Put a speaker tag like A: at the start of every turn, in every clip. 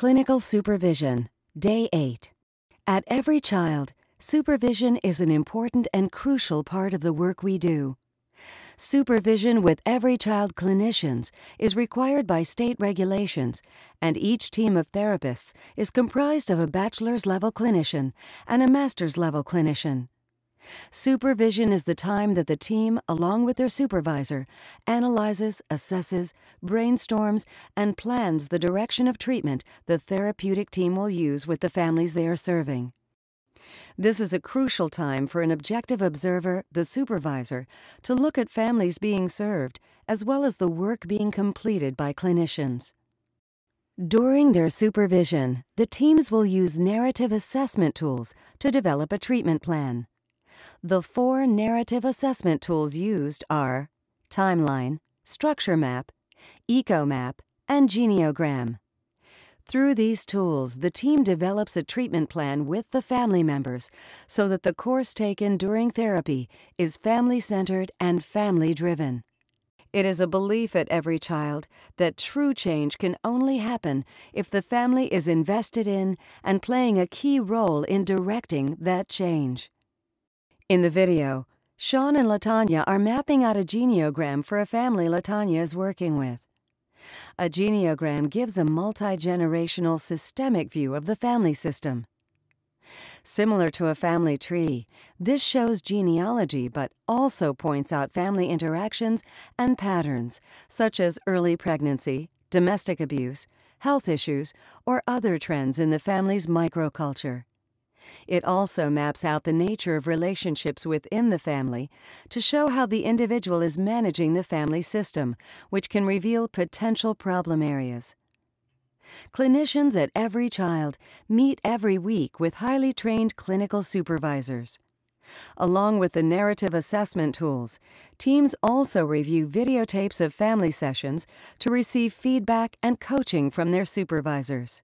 A: Clinical Supervision, Day 8. At every child, supervision is an important and crucial part of the work we do. Supervision with every child clinicians is required by state regulations, and each team of therapists is comprised of a bachelor's level clinician and a master's level clinician. Supervision is the time that the team, along with their supervisor, analyzes, assesses, brainstorms, and plans the direction of treatment the therapeutic team will use with the families they are serving. This is a crucial time for an objective observer, the supervisor, to look at families being served, as well as the work being completed by clinicians. During their supervision, the teams will use narrative assessment tools to develop a treatment plan. The four narrative assessment tools used are Timeline, Structure Map, eco map, and Geneogram. Through these tools, the team develops a treatment plan with the family members so that the course taken during therapy is family-centered and family-driven. It is a belief at every child that true change can only happen if the family is invested in and playing a key role in directing that change. In the video, Sean and Latanya are mapping out a geneogram for a family Latanya is working with. A geneogram gives a multi-generational systemic view of the family system. Similar to a family tree, this shows genealogy but also points out family interactions and patterns, such as early pregnancy, domestic abuse, health issues, or other trends in the family's microculture. It also maps out the nature of relationships within the family to show how the individual is managing the family system, which can reveal potential problem areas. Clinicians at Every Child meet every week with highly trained clinical supervisors. Along with the narrative assessment tools, teams also review videotapes of family sessions to receive feedback and coaching from their supervisors.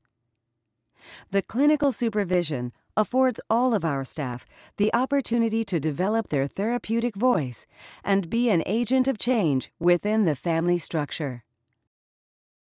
A: The clinical supervision affords all of our staff the opportunity to develop their therapeutic voice and be an agent of change within the family structure.